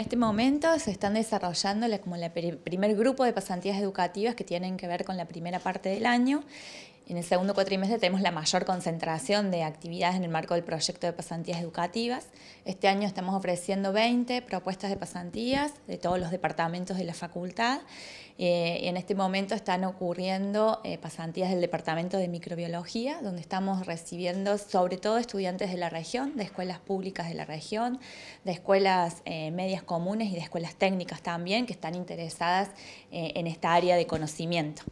En este momento se están desarrollando como el primer grupo de pasantías educativas que tienen que ver con la primera parte del año en el segundo cuatrimestre tenemos la mayor concentración de actividades en el marco del proyecto de pasantías educativas. Este año estamos ofreciendo 20 propuestas de pasantías de todos los departamentos de la facultad. Eh, en este momento están ocurriendo eh, pasantías del departamento de microbiología, donde estamos recibiendo sobre todo estudiantes de la región, de escuelas públicas de la región, de escuelas eh, medias comunes y de escuelas técnicas también, que están interesadas en esta área de conocimiento.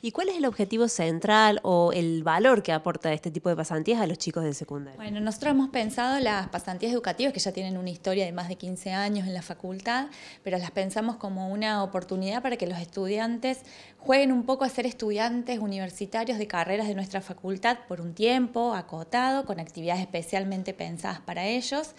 ¿Y cuál es el objetivo central o el valor que aporta este tipo de pasantías a los chicos de secundaria? Bueno, nosotros hemos pensado las pasantías educativas que ya tienen una historia de más de 15 años en la facultad, pero las pensamos como una oportunidad para que los estudiantes jueguen un poco a ser estudiantes universitarios de carreras de nuestra facultad por un tiempo acotado, con actividades especialmente pensadas para ellos,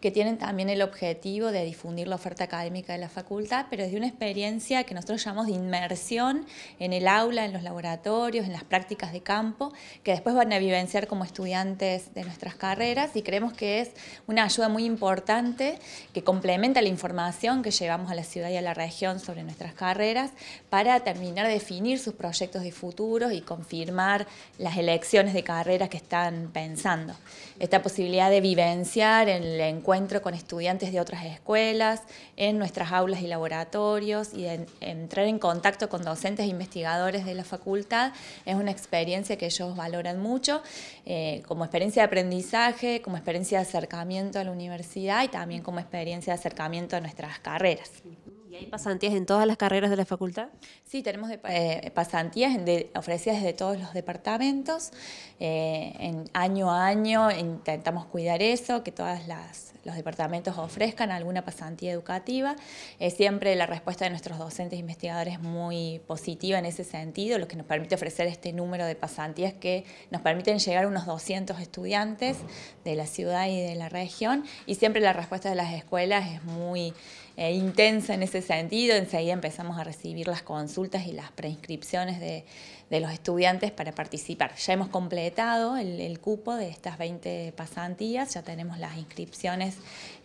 que tienen también el objetivo de difundir la oferta académica de la facultad, pero desde una experiencia que nosotros llamamos de inmersión en el aula en los laboratorios, en las prácticas de campo, que después van a vivenciar como estudiantes de nuestras carreras y creemos que es una ayuda muy importante que complementa la información que llevamos a la ciudad y a la región sobre nuestras carreras para terminar de definir sus proyectos de futuro y confirmar las elecciones de carreras que están pensando. Esta posibilidad de vivenciar en el encuentro con estudiantes de otras escuelas, en nuestras aulas y laboratorios y de entrar en contacto con docentes e investigadores de la facultad. Es una experiencia que ellos valoran mucho eh, como experiencia de aprendizaje, como experiencia de acercamiento a la universidad y también como experiencia de acercamiento a nuestras carreras hay pasantías en todas las carreras de la facultad? Sí, tenemos eh, pasantías ofrecidas desde todos los departamentos. Eh, año a año intentamos cuidar eso, que todos los departamentos ofrezcan alguna pasantía educativa. Eh, siempre la respuesta de nuestros docentes e investigadores es muy positiva en ese sentido, lo que nos permite ofrecer este número de pasantías que nos permiten llegar a unos 200 estudiantes de la ciudad y de la región. Y siempre la respuesta de las escuelas es muy eh, intensa en ese sentido. Enseguida empezamos a recibir las consultas y las preinscripciones de, los estudiantes para participar. Ya hemos completado el, cupo de estas 20 pasantías, ya tenemos las inscripciones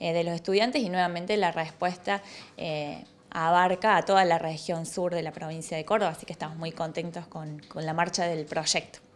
eh, de los estudiantes y nuevamente la respuesta eh, abarca a toda la región sur de la provincia de Córdoba, así que estamos muy contentos con la marcha del proyecto.